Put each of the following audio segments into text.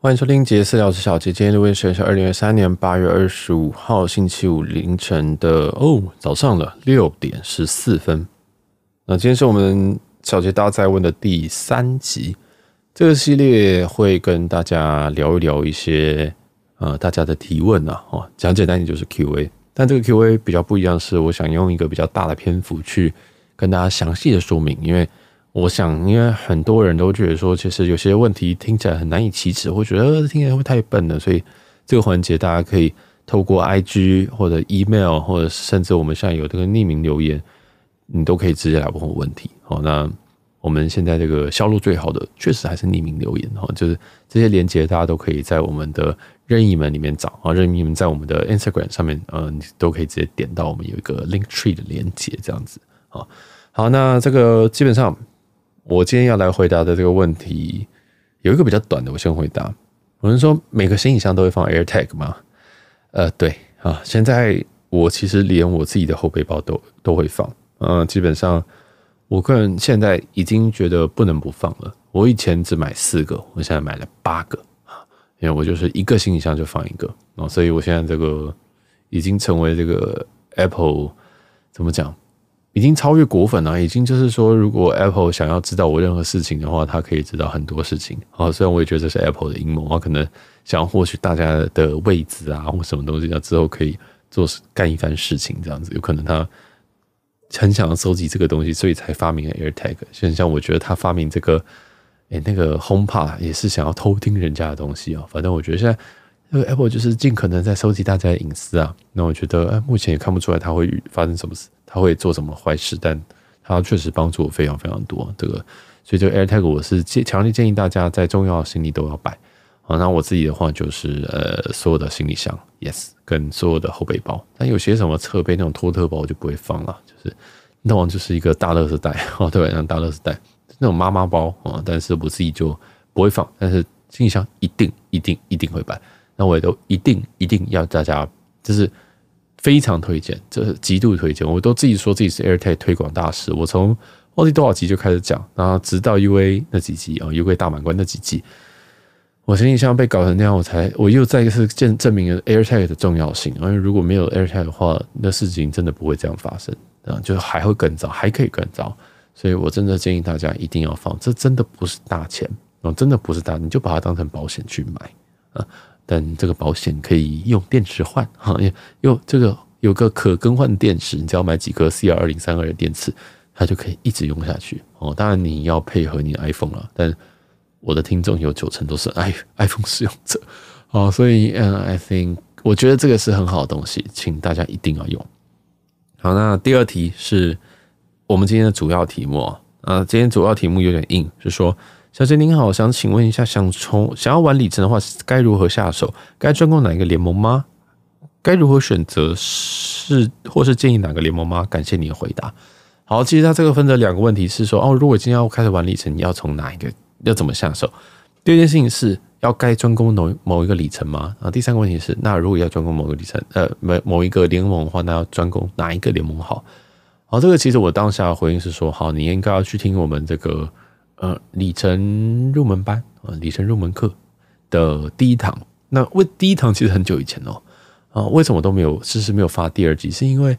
欢迎收听杰斯聊史小杰。今天的问题时间是二零二三年八月二十五号星期五凌晨的哦，早上了六点十四分。那今天是我们小杰大家在问的第三集，这个系列会跟大家聊一聊一些呃大家的提问啊，哦，讲简单一点就是 Q A。但这个 Q A 比较不一样是，我想用一个比较大的篇幅去跟大家详细的说明，因为。我想，因为很多人都觉得说，其实有些问题听起来很难以启齿，会觉得听起来会太笨了，所以这个环节大家可以透过 I G 或者 Email，或者甚至我们现在有这个匿名留言，你都可以直接来问我问题。好，那我们现在这个销路最好的，确实还是匿名留言。哈，就是这些连接大家都可以在我们的任意门里面找啊，任意门在我们的 Instagram 上面，呃，都可以直接点到我们有一个 Link Tree 的连接，这样子啊。好，那这个基本上。我今天要来回答的这个问题，有一个比较短的，我先回答。我是说每个行李箱都会放 AirTag 吗？呃，对啊。现在我其实连我自己的后背包都都会放。嗯，基本上我个人现在已经觉得不能不放了。我以前只买四个，我现在买了八个啊，因为我就是一个行李箱就放一个啊，所以我现在这个已经成为这个 Apple 怎么讲？已经超越果粉了，已经就是说，如果 Apple 想要知道我任何事情的话，他可以知道很多事情啊。虽然我也觉得这是 Apple 的阴谋啊，可能想要获取大家的位置啊，或什么东西，那之后可以做干一番事情这样子。有可能他很想要收集这个东西，所以才发明了 Air Tag。就像我觉得他发明这个，哎，那个 Home Pod 也是想要偷听人家的东西啊。反正我觉得现在因为 Apple 就是尽可能在收集大家的隐私啊。那我觉得目前也看不出来它会发生什么事。他会做什么坏事？但他确实帮助我非常非常多。这个，所以这个 AirTag 我是建强烈建议大家在重要的行李都要摆啊。那我自己的话就是，呃，所有的行李箱 Yes 跟所有的后背包，但有些什么侧背那种托特包我就不会放了，就是那我就是一个大乐色袋 哦，对，像大乐色袋那种妈妈包啊，但是我自己就不会放。但是行李箱一定一定一定会摆。那我也都一定一定要大家就是。非常推荐，这极度推荐。我都自己说自己是 AirTag 推广大使。我从忘记多少集就开始讲，然后直到 UA 那几集啊，UA 大满贯那几集，我行李箱被搞成那样，我才我又再一次证证明了 AirTag 的重要性。因为如果没有 AirTag 的话，那事情真的不会这样发生啊，就还会更糟，还可以更糟。所以，我真的建议大家一定要放，这真的不是大钱啊，真的不是大，你就把它当成保险去买啊。但这个保险可以用电池换哈，又为这个有个可更换电池，你只要买几颗 C R 二零三二的电池，它就可以一直用下去哦。当然你要配合你 iPhone 了，但我的听众有九成都是 i iPhone 使用者，哦，所以嗯，I think 我觉得这个是很好的东西，请大家一定要用。好，那第二题是我们今天的主要题目啊，今天主要题目有点硬，是说。小姐您好，想请问一下，想从想要玩里程的话，该如何下手？该专攻哪一个联盟吗？该如何选择？是或是建议哪个联盟吗？感谢您的回答。好，其实它这个分的两个问题是说，哦，如果今天要开始玩里程，要从哪一个要怎么下手？第二件事情是要该专攻某某一个里程吗？啊，第三个问题是，那如果要专攻某个里程，呃，某某一个联盟的话，那要专攻哪一个联盟？好，好，这个其实我当下回应是说，好，你应该要去听我们这个。呃，里程入门班啊，里程入门课的第一堂，那为第一堂其实很久以前哦，啊，为什么都没有迟迟没有发第二集？是因为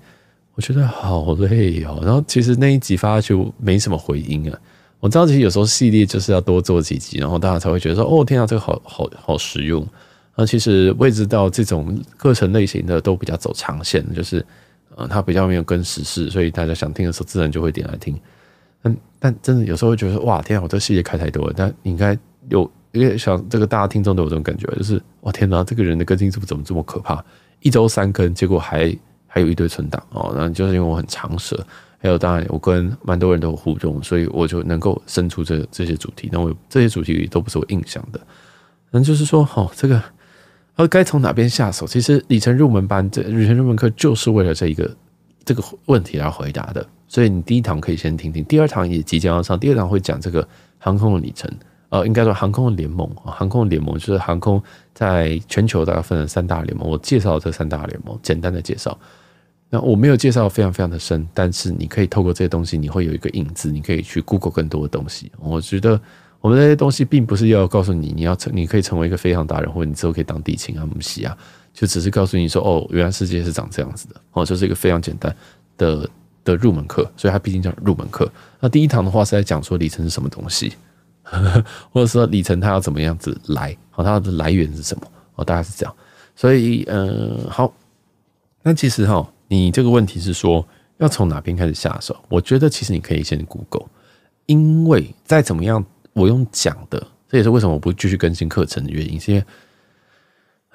我觉得好累哦。然后其实那一集发下去没什么回音啊。我知道其实有时候系列就是要多做几集，然后大家才会觉得说，哦，天啊，这个好好好实用。那其实位置到这种课程类型的都比较走长线，就是，呃，它比较没有跟时事，所以大家想听的时候自然就会点来听。但但真的有时候会觉得哇，天啊，我这细节开太多。了。但应该有，因为想这个大家听众都有这种感觉，就是哇，天哪，这个人的更新是不是怎么这么可怕？一周三更，结果还还有一堆存档哦。那就是因为我很长舌，还有当然我跟蛮多人都有互动，所以我就能够生出这这些主题。那我这些主题都不是我印象的，嗯，就是说哦，这个呃，该从哪边下手？其实里程入门班这里程入门课就是为了这一个。这个问题来回答的，所以你第一堂可以先听听，第二堂也即将要上。第二堂会讲这个航空的里程，呃，应该说航空的联盟啊，航空的联盟就是航空在全球大概分成三大联盟，我介绍这三大联盟，简单的介绍。那我没有介绍非常非常的深，但是你可以透过这些东西，你会有一个影子，你可以去 Google 更多的东西。我觉得我们那些东西并不是要告诉你，你要成，你可以成为一个非常大人，或者你之后可以当地勤啊，姆西啊。就只是告诉你说，哦，原来世界是长这样子的，哦，这是一个非常简单的的入门课，所以它毕竟叫入门课。那第一堂的话是在讲说里程是什么东西，或者说里程它要怎么样子来，它的来源是什么？哦，大概是这样。所以，嗯，好。那其实哈，你这个问题是说要从哪边开始下手？我觉得其实你可以先 Google，因为再怎么样，我用讲的，这也是为什么我不继续更新课程的原因，是因为。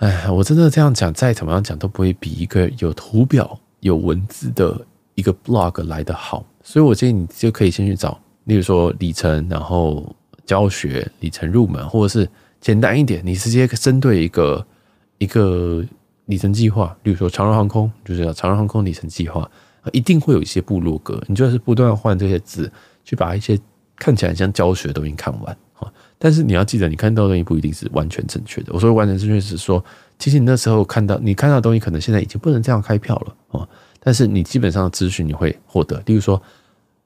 哎，我真的这样讲，再怎么样讲都不会比一个有图表、有文字的一个 blog 来的好。所以，我建议你就可以先去找，例如说里程，然后教学里程入门，或者是简单一点，你直接针对一个一个里程计划，例如说长荣航空，就是要长荣航空里程计划，一定会有一些部落格，你就是不断换这些字，去把一些看起来像教学的东西看完。但是你要记得，你看到的东西不一定是完全正确的。我说完全正确是说，其实你那时候看到你看到的东西，可能现在已经不能这样开票了哦。但是你基本上的资讯你会获得，例如说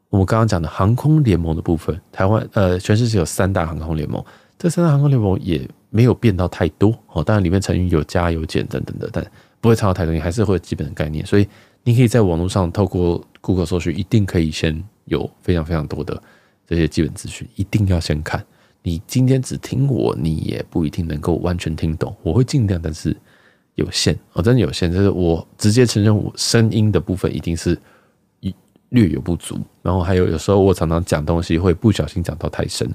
我们刚刚讲的航空联盟的部分，台湾呃，全世界有三大航空联盟，这三大航空联盟也没有变到太多哦。当然里面成员有加有减等等的，但不会差到太多，你还是会有基本的概念。所以你可以在网络上透过 Google 搜寻，一定可以先有非常非常多的这些基本资讯，一定要先看。你今天只听我，你也不一定能够完全听懂。我会尽量，但是有限。哦，真的有限，就是我直接承认，我声音的部分一定是一略有不足。然后还有有时候我常常讲东西会不小心讲到太深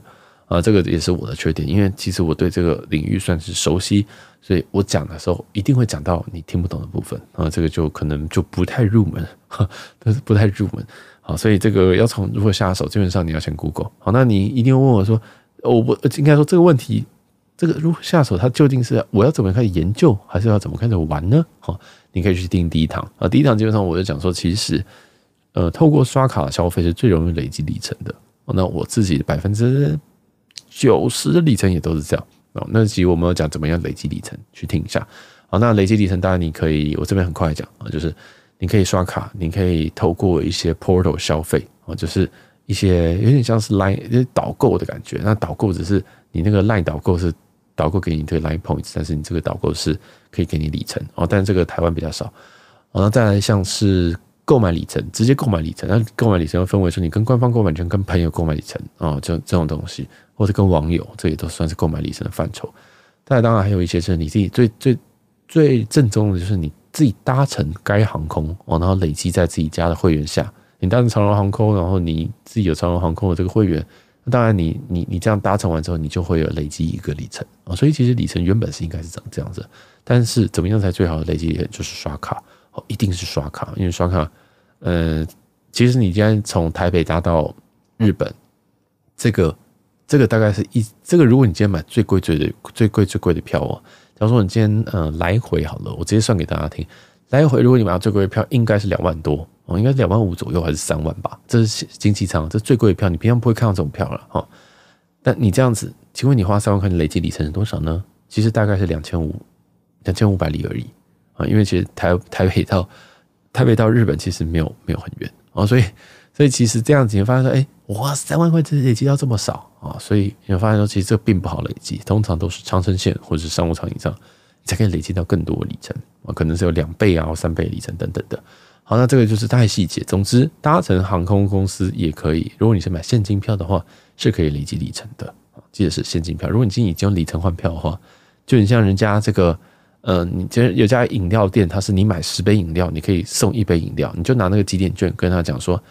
啊，这个也是我的缺点。因为其实我对这个领域算是熟悉，所以我讲的时候一定会讲到你听不懂的部分啊，这个就可能就不太入门，但是不太入门。好，所以这个要从如何下手，基本上你要先 Google。好，那你一定会问我说。我不应该说这个问题，这个如何下手？他究竟是我要怎么开始研究，还是要怎么开始玩呢？哈，你可以去定第一堂啊。第一堂基本上我就讲说，其实呃，透过刷卡消费是最容易累积里程的。那我自己百分之九十的里程也都是这样啊。那其实我们要讲怎么样累积里程，去听一下。好，那累积里程，当然你可以，我这边很快讲啊，就是你可以刷卡，你可以透过一些 portal 消费啊，就是。一些有点像是 line 导购的感觉，那导购只是你那个 line 导购是导购给你推 line points，但是你这个导购是可以给你里程哦，但这个台湾比较少。然后再来像是购买里程，直接购买里程，那购买里程又分为说你跟官方购买，权、跟朋友购买里程哦，这这种东西，或者跟网友，这也都算是购买里程的范畴。但当然还有一些是你自己最最最正宗的就是你自己搭乘该航空哦，然后累积在自己家的会员下。你搭乘长荣航空，然后你自己有长荣航空的这个会员，那当然你你你这样搭乘完之后，你就会有累积一个里程啊。所以其实里程原本是应该是长这样子，但是怎么样才最好累积？就是刷卡哦，一定是刷卡，因为刷卡，呃，其实你今天从台北搭到日本，这个这个大概是一这个，如果你今天买最贵最最最贵最贵的票哦，假如说你今天呃来回好了，我直接算给大家听。来回，如果你买到最贵的票，应该是两万多哦，应该是两万五左右，还是三万吧？这是经济舱，这最贵的票，你平常不会看到这种票了哈。但你这样子，请问你花三万块的累计里程是多少呢？其实大概是两千五、两千五百里而已啊，因为其实台台北到台北到日本其实没有没有很远哦，所以所以其实这样子，你发现说，哎，我花三万块的累积到这么少啊，所以你发现说，其实这并不好累积，通常都是长程线或者是商务舱以上。才可以累积到更多里程啊，可能是有两倍啊，或三倍里程等等的。好，那这个就是大细节。总之，搭乘航空公司也可以，如果你是买现金票的话，是可以累积里程的。记得是现金票。如果你今已经用里程换票的话，就你像人家这个，呃，你天有家饮料店，它是你买十杯饮料，你可以送一杯饮料，你就拿那个几点券跟他讲说，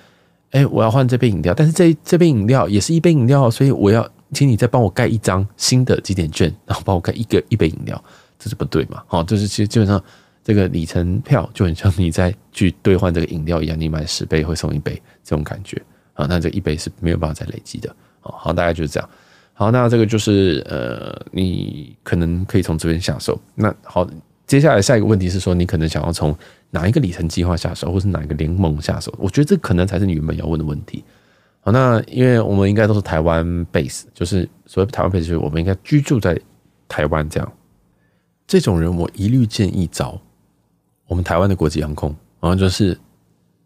哎，我要换这杯饮料，但是这这杯饮料也是一杯饮料，所以我要请你再帮我盖一张新的几点券，然后帮我盖一个一杯饮料。这是不对嘛？好，就是其实基本上这个里程票就很像你在去兑换这个饮料一样，你买十杯会送一杯这种感觉啊。那这一杯是没有办法再累积的好好，大概就是这样。好，那这个就是呃，你可能可以从这边下手。那好，接下来下一个问题是说，你可能想要从哪一个里程计划下手，或是哪一个联盟下手？我觉得这可能才是你原本要问的问题。好，那因为我们应该都是台湾 base，就是所谓台湾 base 就是我们应该居住在台湾这样。这种人我一律建议找我们台湾的国际航空，然后就是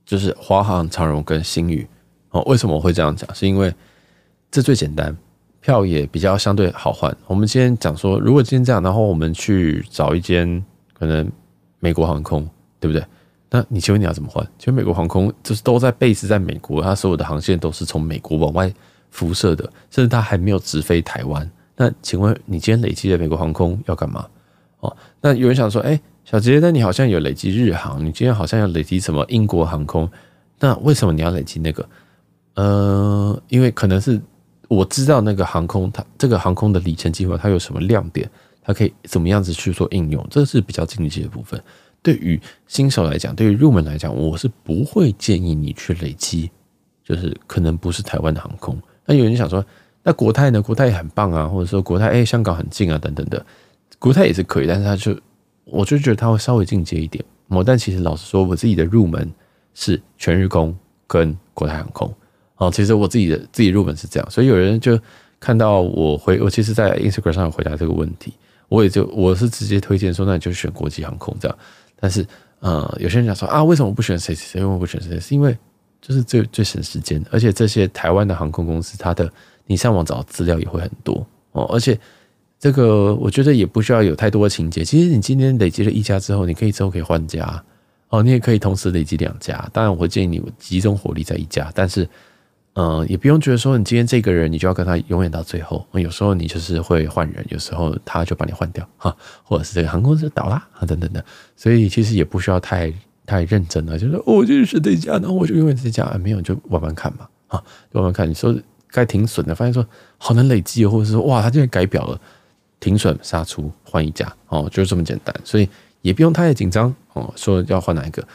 就是华航、长荣跟新宇。哦，为什么我会这样讲？是因为这最简单，票也比较相对好换。我们今天讲说，如果今天这样，然后我们去找一间可能美国航空，对不对？那你请问你要怎么换？其实美国航空就是都在 base 在美国，它所有的航线都是从美国往外辐射的，甚至它还没有直飞台湾。那请问你今天累积的美国航空要干嘛？哦，那有人想说，哎，小杰，那你好像有累积日航，你今天好像要累积什么英国航空，那为什么你要累积那个？呃，因为可能是我知道那个航空，它这个航空的里程计划它有什么亮点，它可以怎么样子去做应用，这是比较经济的部分。对于新手来讲，对于入门来讲，我是不会建议你去累积，就是可能不是台湾的航空。那有人想说，那国泰呢？国泰也很棒啊，或者说国泰哎，香港很近啊，等等的。国泰也是可以，但是他就，我就觉得他会稍微进阶一点。我但其实老实说，我自己的入门是全日空跟国泰航空。哦，其实我自己的自己入门是这样，所以有人就看到我回我其实在 Instagram 上有回答这个问题，我也就我是直接推荐说，那你就选国际航空这样。但是，呃，有些人讲说啊，为什么不选谁谁么不选谁？是因为就是最最省时间，而且这些台湾的航空公司，它的你上网找资料也会很多哦，而且。这个我觉得也不需要有太多情节。其实你今天累积了一家之后，你可以之后可以换家哦，你也可以同时累积两家。当然，我会建议你集中火力在一家，但是嗯，也不用觉得说你今天这个人你就要跟他永远到最后。有时候你就是会换人，有时候他就把你换掉哈，或者是这个航空公司倒啦啊等等等。所以其实也不需要太太认真了，就说我就是这家，然后我就永远这家没有就慢慢看吧啊，慢慢看。你说该停损的，发现说好难累积或者是哇，他竟然改表了。停损杀出换一家哦，就是这么简单，所以也不用太紧张哦。说要换哪一个？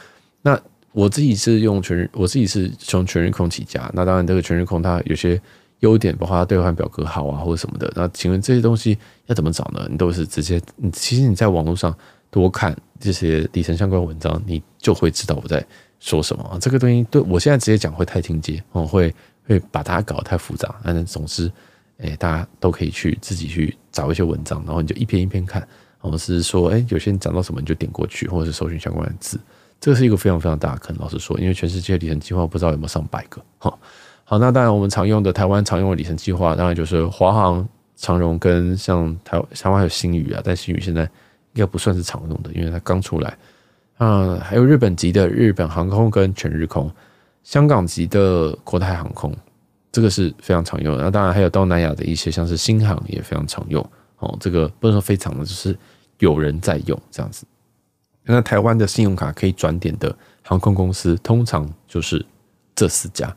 那我自己是用全日，我自己是从全日空起家。那当然，这个全日空它有些优点，包括它兑换表格好啊，或者什么的。那请问这些东西要怎么找呢？你都是直接，你其实你在网络上多看这些底层相关文章，你就会知道我在说什么。这个东西对我现在直接讲会太听接，哦，会会把它搞得太复杂。反正总之。哎，大家都可以去自己去找一些文章，然后你就一篇一篇看。我们是说，哎，有些人讲到什么你就点过去，或者是搜寻相关的字。这个是一个非常非常大的坑，老实说，因为全世界里程计划不知道有没有上百个哈。好，那当然我们常用的台湾常用的里程计划，当然就是华航、长荣跟像台台湾有新宇啊，但新宇现在应该不算是常用的，因为它刚出来嗯，还有日本籍的日本航空跟全日空，香港籍的国泰航空。这个是非常常用，那当然还有东南亚的一些，像是新航也非常常用。哦，这个不能说非常，的就是有人在用这样子。那台湾的信用卡可以转点的航空公司，通常就是这四家，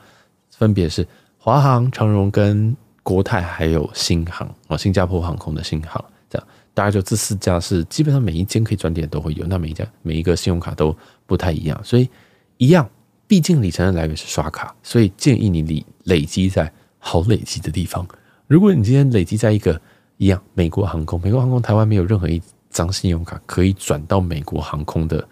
分别是华航、长荣、跟国泰，还有新航啊，新加坡航空的新航这样。大概就这四家是基本上每一间可以转点都会有，那每一家每一个信用卡都不太一样，所以一样。毕竟里程的来源是刷卡，所以建议你累累积在好累积的地方。如果你今天累积在一个一样美国航空，美国航空台湾没有任何一张信用卡可以转到美国航空的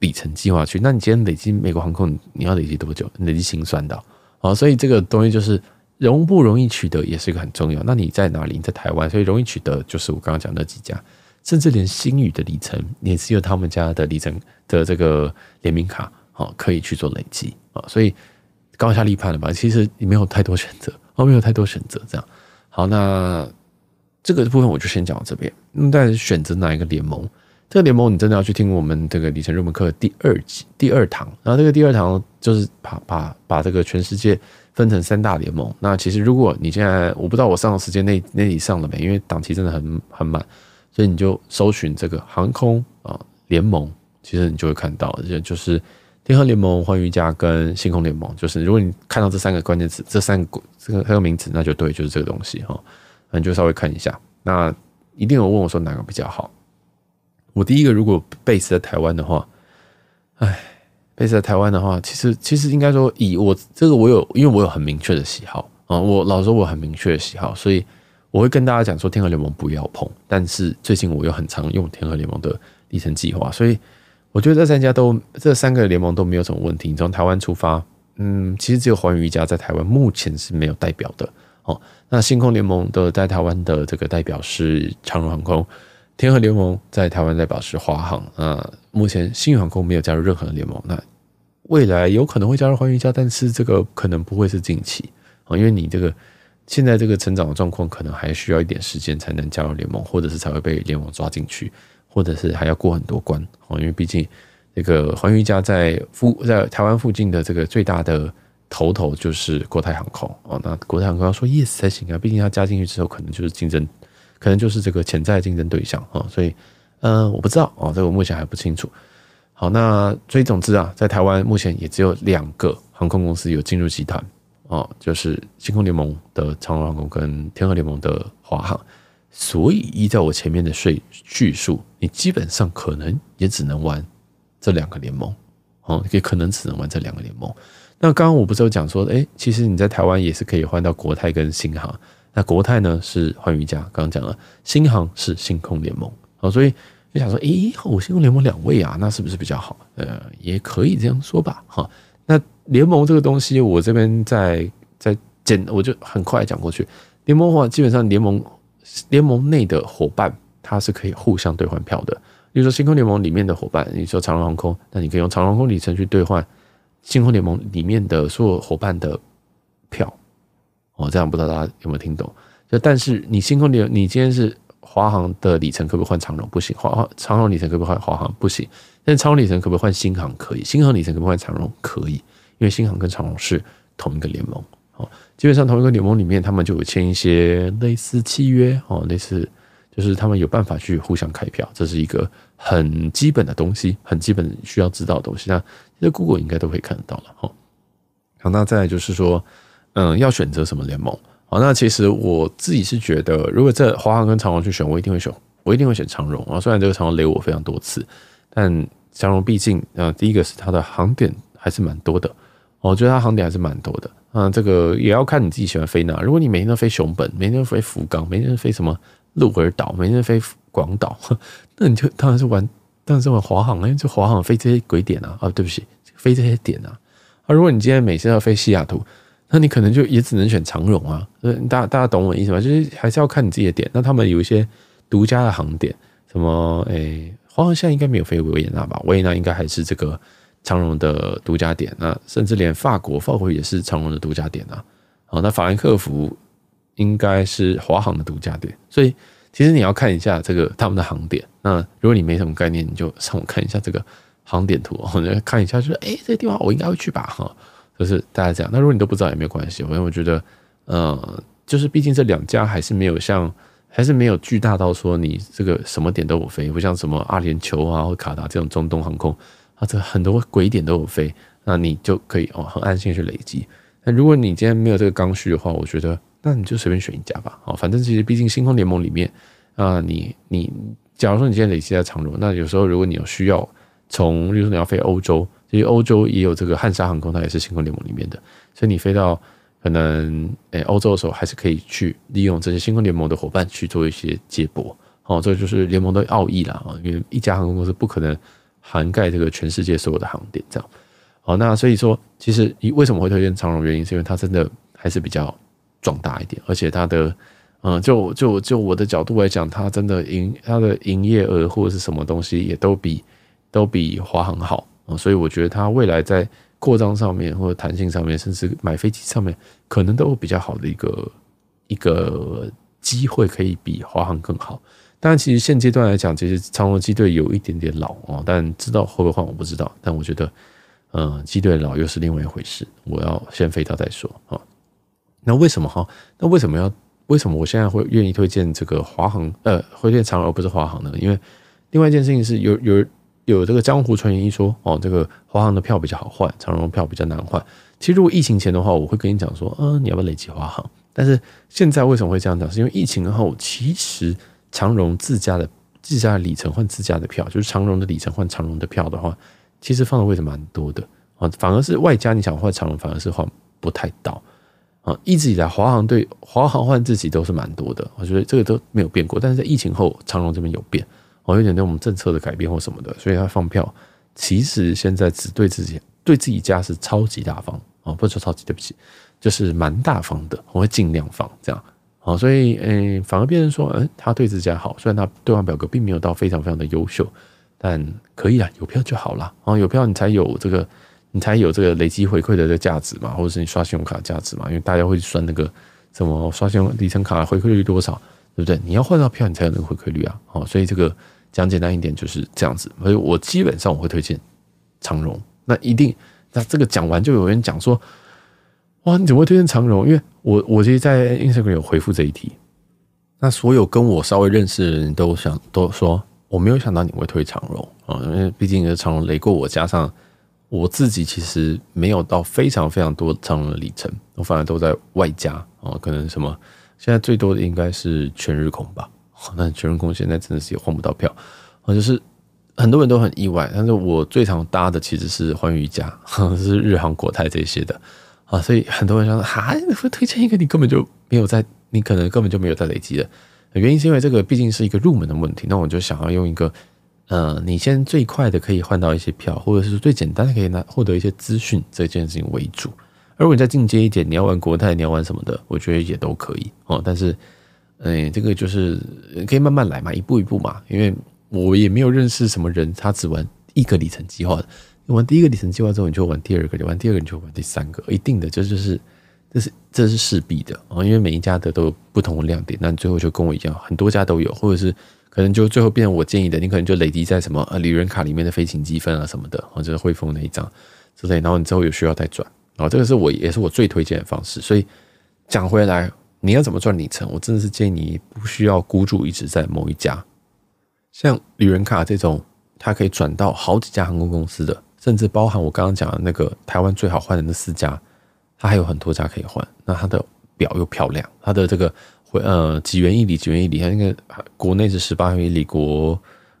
里程计划去，那你今天累积美国航空，你要累积多久？累积心算到啊，所以这个东西就是容不容易取得也是一个很重要。那你在哪里？在台湾，所以容易取得，就是我刚刚讲那几家，甚至连星宇的里程也是有他们家的里程的这个联名卡。好，可以去做累积啊，所以高下立判了吧？其实你没有太多选择哦，没有太多选择。这样好，那这个部分我就先讲到这边。那但在选择哪一个联盟？这个联盟你真的要去听我们这个里程入门课第二集第二堂。然后这个第二堂就是把把把这个全世界分成三大联盟。那其实如果你现在我不知道我上的时间内那里上了没，因为档期真的很很满，所以你就搜寻这个航空啊联盟，其实你就会看到，这就是。天河联盟、欢娱家跟星空联盟，就是如果你看到这三个关键词、这三个这个三个名字，那就对，就是这个东西哈。那你就稍微看一下。那一定有问我说哪个比较好？我第一个，如果 base 在台湾的话，哎，base 在台湾的话，其实其实应该说以我这个我有，因为我有很明确的喜好啊，我老说我很明确的喜好，所以我会跟大家讲说天河联盟不要碰。但是最近我又很常用天河联盟的历程计划，所以。我觉得这三家都这三个联盟都没有什么问题。你从台湾出发，嗯，其实只有环宇一家在台湾目前是没有代表的。哦，那星空联盟的在台湾的这个代表是长荣航空，天河联盟在台湾代表是华航。啊，目前新宇航空没有加入任何的联盟，那未来有可能会加入环宇一家，但是这个可能不会是近期啊，因为你这个现在这个成长的状况，可能还需要一点时间才能加入联盟，或者是才会被联盟抓进去。或者是还要过很多关哦，因为毕竟这个寰宇家在附在台湾附近的这个最大的头头就是国泰航空哦。那国泰航空要说 yes 才行啊，毕竟要加进去之后，可能就是竞争，可能就是这个潜在竞争对象啊。所以，呃，我不知道哦，这个目前还不清楚。好，那以总之啊，在台湾目前也只有两个航空公司有进入集团哦，就是星空联盟的长荣航空跟天河联盟的华航。所以依照我前面的税叙述，你基本上可能也只能玩这两个联盟，哦，也可能只能玩这两个联盟。那刚刚我不是有讲说，哎，其实你在台湾也是可以换到国泰跟新航。那国泰呢是换瑜伽，刚刚讲了，新航是星空联盟，哦，所以就想说，哎，我星空联盟两位啊，那是不是比较好？呃，也可以这样说吧，哈。那联盟这个东西，我这边在在简，我就很快讲过去。联盟的话，基本上联盟。联盟内的伙伴，它是可以互相兑换票的。例如说，星空联盟里面的伙伴，你说长隆航空，那你可以用长隆航空里程去兑换星空联盟里面的所有伙伴的票。哦，这样不知道大家有没有听懂？就但是你星空联，你今天是华航的里程可不可以换长隆？不行。华航长隆里程可不可以换华航？不行。但长隆里程可不可以换星航？可以。星航里程可不可以换长隆？可以，因为星航跟长隆是同一个联盟。哦。基本上同一个联盟里面，他们就有签一些类似契约哦，类似就是他们有办法去互相开票，这是一个很基本的东西，很基本需要知道的东西。那其实 Google 应该都可以看得到了，哈。好，那再就是说，嗯，要选择什么联盟？好，那其实我自己是觉得，如果这华航跟长荣去选，我一定会选，我一定会选长荣啊。虽然这个长荣雷我非常多次，但长荣毕竟，呃，第一个是它的航点还是蛮多的。哦，我觉得它航点还是蛮多的。啊，这个也要看你自己喜欢飞哪。如果你每天都飞熊本，每天都飞福冈，每天都飞什么鹿儿岛，每天都飞广岛，那你就当然是玩，当然是玩华航了。因为这华航飞这些鬼点啊。啊，对不起，飞这些点啊。啊，如果你今天每天要飞西雅图，那你可能就也只能选长荣啊。呃，大大家懂我意思吗？就是还是要看你自己的点。那他们有一些独家的航点，什么诶，华航现在应该没有飞维也纳吧？维也纳应该还是这个。长荣的独家点，那甚至连法国，法国也是长荣的独家点啊。好，那法兰克福应该是华航的独家点，所以其实你要看一下这个他们的航点。那如果你没什么概念，你就上网看一下这个航点图，我 就看一下，就是哎，这个地方我应该会去吧，哈。就是大家这样。那如果你都不知道也没关系，因正我觉得，嗯，就是毕竟这两家还是没有像，还是没有巨大到说你这个什么点都我飞，不像什么阿联酋啊或卡达这种中东航空。啊，这很多鬼点都有飞，那你就可以哦，很安心去累积。那如果你今天没有这个刚需的话，我觉得那你就随便选一家吧。哦，反正其实毕竟星空联盟里面，啊，你你假如说你今天累积在长荣，那有时候如果你有需要从，例如你要飞欧洲，其实欧洲也有这个汉莎航空，它也是星空联盟里面的，所以你飞到可能诶欧洲的时候，还是可以去利用这些星空联盟的伙伴去做一些接驳。哦，这就是联盟的奥义啦。啊，因为一家航空公司不可能。涵盖这个全世界所有的航点，这样，好，那所以说，其实为什么会推荐长荣，原因是因为它真的还是比较壮大一点，而且它的，嗯，就就就我的角度来讲，它真的营它的营业额或者是什么东西，也都比都比华航好啊，所以我觉得它未来在扩张上面或者弹性上面，甚至买飞机上面，可能都有比较好的一个一个机会，可以比华航更好。但其实现阶段来讲，其实长隆机队有一点点老啊。但知道会不会换我不知道，但我觉得，呃，机队老又是另外一回事。我要先飞到再说啊。那为什么哈？那为什么要为什么我现在会愿意推荐这个华航？呃，推荐长荣而不是华航呢？因为另外一件事情是有有有这个江湖传言一说哦，这个华航的票比较好换，长的票比较难换。其实如果疫情前的话，我会跟你讲说，嗯，你要不要累积华航？但是现在为什么会这样讲？是因为疫情后其实。长荣自家的自家里程换自家的票，就是长荣的里程换长荣的票的话，其实放的位置蛮多的啊，反而是外加你想换长荣，反而是换不太到啊。一直以来，华航对华航换自己都是蛮多的，我觉得这个都没有变过。但是在疫情后，长荣这边有变，哦，有点对我们政策的改变或什么的，所以他放票其实现在只对自己对自己家是超级大方啊，不说超级对不起，就是蛮大方的，我会尽量放这样。好，所以，诶，反而变成说，诶，他对自家好，虽然他兑换表格并没有到非常非常的优秀，但可以啊，有票就好了啊，有票你才有这个，你才有这个累积回馈的个价值嘛，或者是你刷信用卡价值嘛，因为大家会算那个什么刷信用里程卡回馈率多少，对不对？你要换到票，你才有那个回馈率啊。好，所以这个讲简单一点就是这样子，所以我基本上我会推荐长荣，那一定，那这个讲完就有人讲说。哇，你怎么会推荐长荣？因为我我其实在 Instagram 有回复这一题，那所有跟我稍微认识的人都想都说，我没有想到你会推长荣啊，因为毕竟长荣雷过我，加上我自己其实没有到非常非常多长荣的里程，我反而都在外加啊，可能什么现在最多的应该是全日空吧，那全日空现在真的是也换不到票，就是很多人都很意外，但是我最常搭的其实是欢瑜家，是日航、国泰这些的。啊，所以很多人说，哈，会推荐一个你根本就没有在，你可能根本就没有在累积的，原因是因为这个毕竟是一个入门的问题。那我就想要用一个，呃，你先最快的可以换到一些票，或者是最简单的可以拿获得一些资讯这件事情为主。而如果你再进阶一点，你要玩国泰，你要玩什么的，我觉得也都可以哦。但是，嗯，这个就是可以慢慢来嘛，一步一步嘛。因为我也没有认识什么人，他只玩一个里程计划。玩第一个里程计划之后，你就玩第二个，玩第二个你就玩第三个，一定的，这就是这是这是势必的啊！因为每一家的都有不同的亮点，那你最后就跟我一样，很多家都有，或者是可能就最后变成我建议的，你可能就累积在什么呃旅人卡里面的飞行积分啊什么的或就是汇丰那一张之类，然后你之后有需要再转啊，这个是我也是我最推荐的方式。所以讲回来，你要怎么赚里程，我真的是建议你不需要孤注一掷在某一家，像旅人卡这种，它可以转到好几家航空公司的。甚至包含我刚刚讲的那个台湾最好换的那四家，它还有很多家可以换。那它的表又漂亮，它的这个回呃几元一里，几元一里，它那个国内是十八元一里，国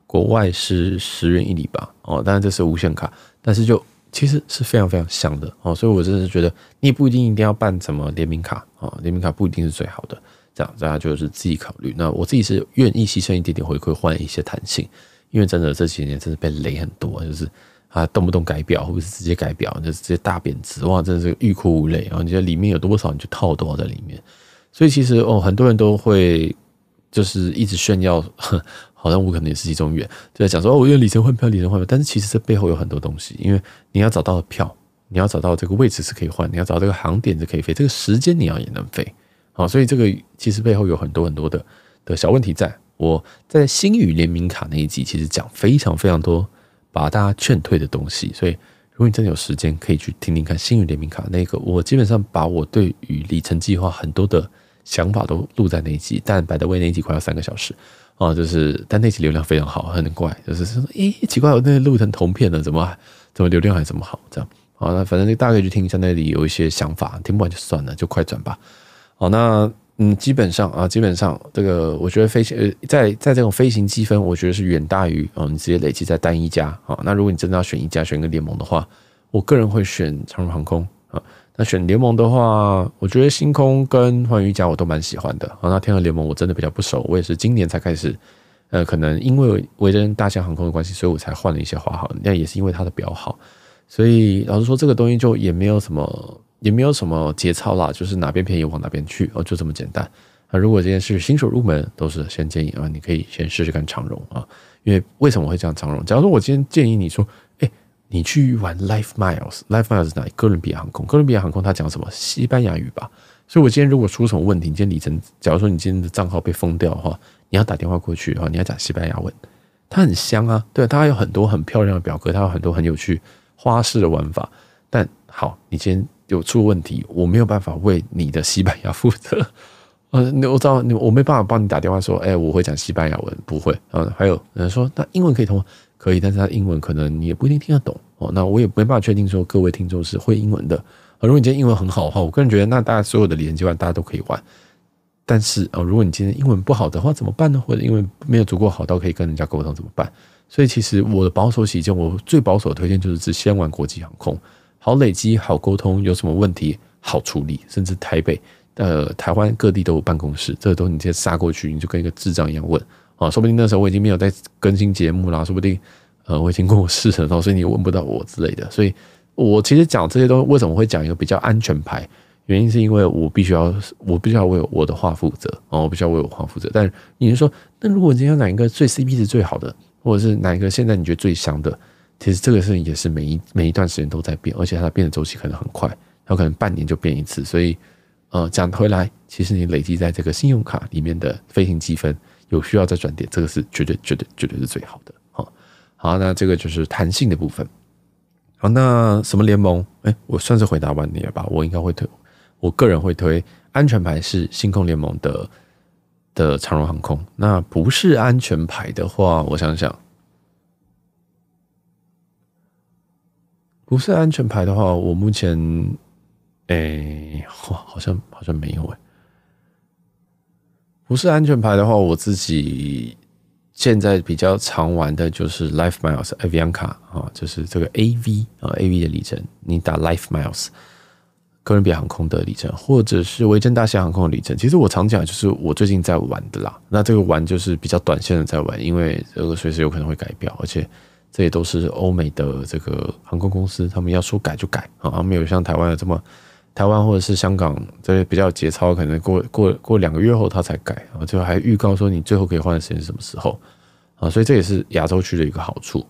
国外是十元一里吧？哦，当然这是无限卡，但是就其实是非常非常香的哦。所以我真的是觉得，你也不一定一定要办什么联名卡啊，联名卡不一定是最好的。这样大家就是自己考虑。那我自己是愿意牺牲一点点回馈换一些弹性，因为真的这几年真的被雷很多，就是。啊，动不动改表，或者是直接改表，就是直接大贬值哇！真的是欲哭无泪啊！你觉得里面有多少，你就套多少在里面。所以其实哦，很多人都会就是一直炫耀，好像我可能也是其中一员，就在讲说哦，我用里程换票，里程换票。但是其实这背后有很多东西，因为你要找到票，你要找到这个位置是可以换，你要找到这个航点是可以飞，这个时间你要也能飞。哦。所以这个其实背后有很多很多的的小问题。在我在星宇联名卡那一集，其实讲非常非常多。把大家劝退的东西，所以如果你真的有时间，可以去听听看星云联名卡那个。我基本上把我对于里程计划很多的想法都录在那一集，但百得威那一集快要三个小时啊，就是但那集流量非常好，很怪，就是说，咦，奇怪，我那录成铜片了，怎么怎么流量还这么好？这样啊，那反正就大概去听一下，那里有一些想法，听不完就算了，就快转吧。好，那。嗯，基本上啊，基本上这个，我觉得飞行呃，在在这种飞行积分，我觉得是远大于哦，你直接累积在单一家啊。那如果你真的要选一家选一个联盟的话，我个人会选长荣航空啊。那选联盟的话，我觉得星空跟寰宇家我都蛮喜欢的啊。那天和联盟我真的比较不熟，我也是今年才开始。呃，可能因为维珍大象航空的关系，所以我才换了一些华航，那也是因为它的比较好。所以老实说，这个东西就也没有什么。也没有什么节操啦，就是哪边便宜往哪边去哦，就这么简单。那如果这件事新手入门，都是先建议啊，你可以先试试看长荣啊，因为为什么会这样？长荣，假如说我今天建议你说，哎，你去玩 Life Miles，Life Miles 是哪？哥伦比亚航空，哥伦比亚航空，他讲什么西班牙语吧？所以，我今天如果出什么问题，你今天里程，假如说你今天的账号被封掉哈，你要打电话过去哈，你要讲西班牙文，它很香啊，对，它有很多很漂亮的表格，它有很多很有趣花式的玩法。但好，你今天。有出问题，我没有办法为你的西班牙负责。嗯，我知道你，我没办法帮你打电话说，哎，我会讲西班牙文，不会嗯，还有，人说那英文可以通，可以，但是他英文可能你也不一定听得懂哦。那我也没办法确定说各位听众是会英文的。如果你今天英文很好的话，我个人觉得，那大家所有的连接完大家都可以玩。但是啊，如果你今天英文不好的话，怎么办呢？或者因为没有足够好到可以跟人家沟通，怎么办？所以其实我的保守起见，我最保守的推荐就是只先玩国际航空。好累积，好沟通，有什么问题好处理，甚至台北、呃台湾各地都有办公室，这都你直接杀过去，你就跟一个智障一样问啊！说不定那时候我已经没有在更新节目啦，说不定呃我已经过世了，所以你问不到我之类的。所以我其实讲这些都为什么会讲一个比较安全牌，原因是因为我必须要我必须要为我的话负责啊，我必须要为我话负责。但你是说，那如果你今天哪一个最 CP 是最好的，或者是哪一个现在你觉得最香的？其实这个事情也是每一每一段时间都在变，而且它变的周期可能很快，它可能半年就变一次。所以，呃，讲回来，其实你累积在这个信用卡里面的飞行积分，有需要再转点，这个是绝对绝对绝对是最好的。好，好，那这个就是弹性的部分。好，那什么联盟？哎，我算是回答完你了吧？我应该会推，我个人会推安全牌是星空联盟的的长荣航空。那不是安全牌的话，我想想。不是安全牌的话，我目前，哎，哇，好像好像没有哎。不是安全牌的话，我自己现在比较常玩的就是 Life Miles Avian 卡啊，就是这个 AV 啊 AV 的里程，你打 Life Miles，哥伦比亚航空的里程，或者是维珍大西洋航空的里程。其实我常讲就是我最近在玩的啦。那这个玩就是比较短线的在玩，因为这个随时有可能会改掉，而且。这也都是欧美的这个航空公司，他们要说改就改啊，没有像台湾的这么台湾或者是香港这些比较节操，可能过过过两个月后他才改啊，最后还预告说你最后可以换的时间是什么时候啊？所以这也是亚洲区的一个好处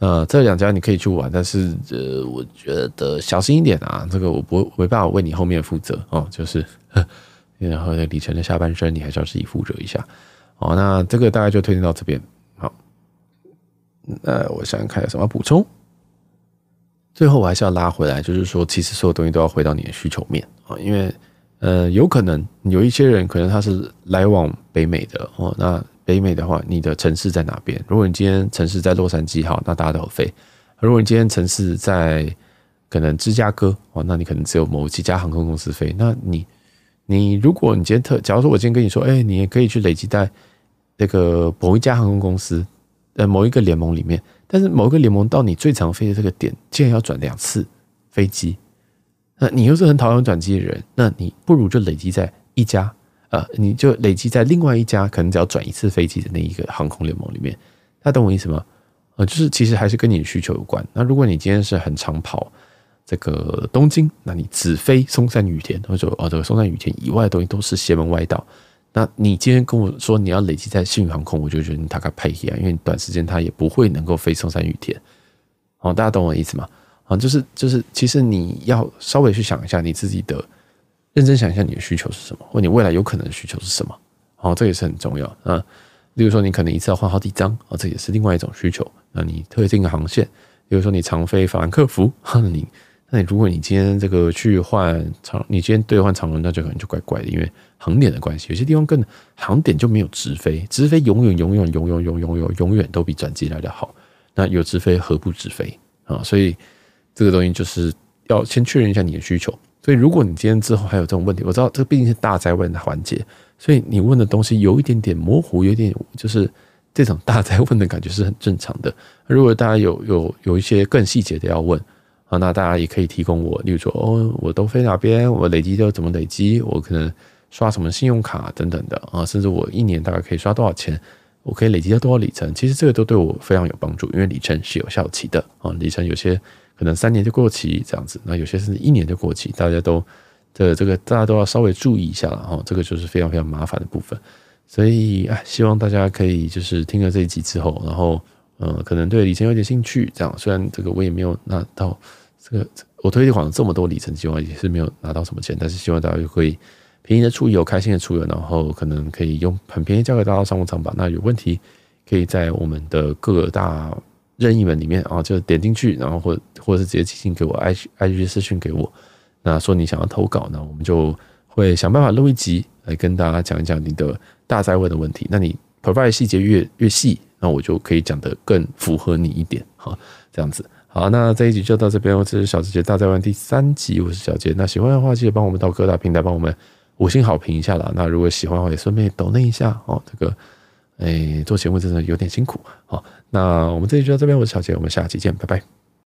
啊。这两家你可以去玩，但是呃，我觉得小心一点啊，这个我不没办法为你后面负责哦，就是 然后里程的下半身你还是要自己负责一下哦。那这个大概就推荐到这边。那我想看有什么补充。最后我还是要拉回来，就是说，其实所有东西都要回到你的需求面啊，因为呃，有可能有一些人可能他是来往北美的哦，那北美的话，你的城市在哪边？如果你今天城市在洛杉矶，好，那大家都有飞；如果你今天城市在可能芝加哥哦，那你可能只有某几家航空公司飞。那你你如果你今天特，假如说我今天跟你说，哎，你也可以去累积在那个某一家航空公司。在某一个联盟里面，但是某一个联盟到你最常飞的这个点，竟然要转两次飞机，那你又是很讨厌转机的人，那你不如就累积在一家，呃，你就累积在另外一家，可能只要转一次飞机的那一个航空联盟里面，那懂我意思吗？呃，就是其实还是跟你的需求有关。那如果你今天是很常跑这个东京，那你只飞松山羽田，或者哦，这个松山羽田以外的东西都是邪门歪道。那你今天跟我说你要累积在幸运航空，我就觉得你大概配一啊，因为短时间它也不会能够飞松山雨田。好，大家懂我的意思吗？啊，就是就是，其实你要稍微去想一下你自己的，认真想一下你的需求是什么，或你未来有可能的需求是什么。好，这也是很重要。啊，例如说你可能一次要换好几张，啊，这也是另外一种需求。那你特定的航线，例如说你常飞法兰克福，你。那你如果你今天这个去换长，你今天兑换长龙，那就可能就怪怪的，因为航点的关系，有些地方跟航点就没有直飞，直飞永远永远永远永永永永远都比转机来的好。那有直飞何不直飞啊？所以这个东西就是要先确认一下你的需求。所以如果你今天之后还有这种问题，我知道这毕竟是大灾问的环节，所以你问的东西有一点点模糊，有点就是这种大灾问的感觉是很正常的。如果大家有有有一些更细节的要问。啊，那大家也可以提供我，例如说，哦，我都飞哪边，我累积就怎么累积？我可能刷什么信用卡等等的啊，甚至我一年大概可以刷多少钱？我可以累积到多少里程？其实这个都对我非常有帮助，因为里程是有效期的啊，里程有些可能三年就过期这样子，那有些甚至一年就过期，大家都这这个大家都要稍微注意一下了哦，这个就是非常非常麻烦的部分，所以啊，希望大家可以就是听了这一集之后，然后。嗯，可能对里程有点兴趣，这样虽然这个我也没有拿到，这个我推广这么多里程计划也是没有拿到什么钱，但是希望大家会便宜的出游，开心的出游，然后可能可以用很便宜价格拿到商务舱吧。那有问题可以在我们的各大任意门里面啊，就点进去，然后或或者是直接私信给我 i i g 私信给我，那说你想要投稿，那我们就会想办法录一集来跟大家讲一讲你的大灾问的问题。那你 provide 细节越越细。那我就可以讲的更符合你一点哈，这样子。好，那这一集就到这边，我是小杰大在玩第三集，我是小杰。那喜欢的话，记得帮我们到各大平台帮我们五星好评一下啦。那如果喜欢的话，也顺便抖那一下哦。这个，哎，做节目真的有点辛苦好，那我们这集就到这边，我是小杰，我们下期见，拜拜。